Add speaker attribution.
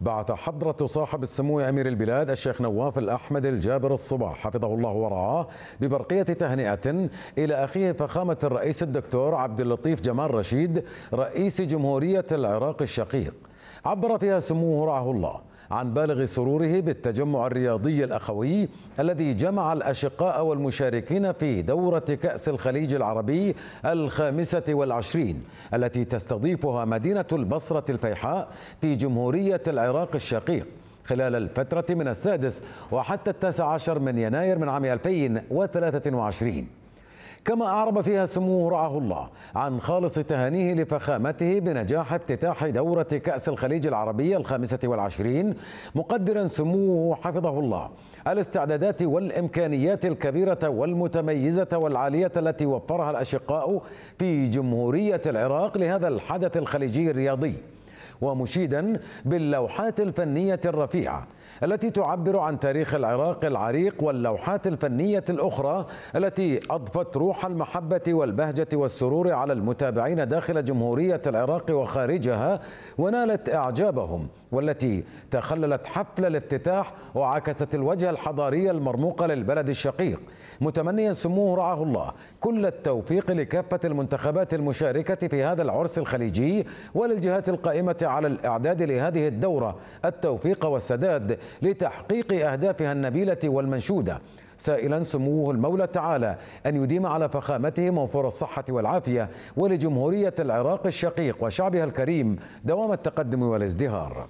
Speaker 1: بعث حضرة صاحب السمو أمير البلاد الشيخ نواف الأحمد الجابر الصباح حفظه الله ورعاه ببرقية تهنئة إلى أخيه فخامة الرئيس الدكتور عبد اللطيف جمال رشيد رئيس جمهورية العراق الشقيق عبر فيها سموه رعاه الله عن بالغ سروره بالتجمع الرياضي الأخوي الذي جمع الأشقاء والمشاركين في دورة كأس الخليج العربي الخامسة والعشرين التي تستضيفها مدينة البصرة الفيحاء في جمهورية العراق الشقيق خلال الفترة من السادس وحتى التاسع عشر من يناير من عام 2023 كما أعرب فيها سموه رعاه الله عن خالص تهانيه لفخامته بنجاح افتتاح دورة كأس الخليج العربية الخامسة والعشرين مقدرا سموه حفظه الله الاستعدادات والإمكانيات الكبيرة والمتميزة والعالية التي وفرها الأشقاء في جمهورية العراق لهذا الحدث الخليجي الرياضي ومشيدا باللوحات الفنية الرفيعة التي تعبر عن تاريخ العراق العريق واللوحات الفنية الأخرى التي أضفت روح المحبة والبهجة والسرور على المتابعين داخل جمهورية العراق وخارجها ونالت إعجابهم والتي تخللت حفل الافتتاح وعكست الوجه الحضاري المرموق للبلد الشقيق متمنيا سموه رعاه الله كل التوفيق لكافة المنتخبات المشاركة في هذا العرس الخليجي وللجهات القائمة على الإعداد لهذه الدورة التوفيق والسداد لتحقيق أهدافها النبيلة والمنشودة سائلا سموه المولى تعالى أن يديم على فخامته موفور الصحة والعافية ولجمهورية العراق الشقيق وشعبها الكريم دوام التقدم والازدهار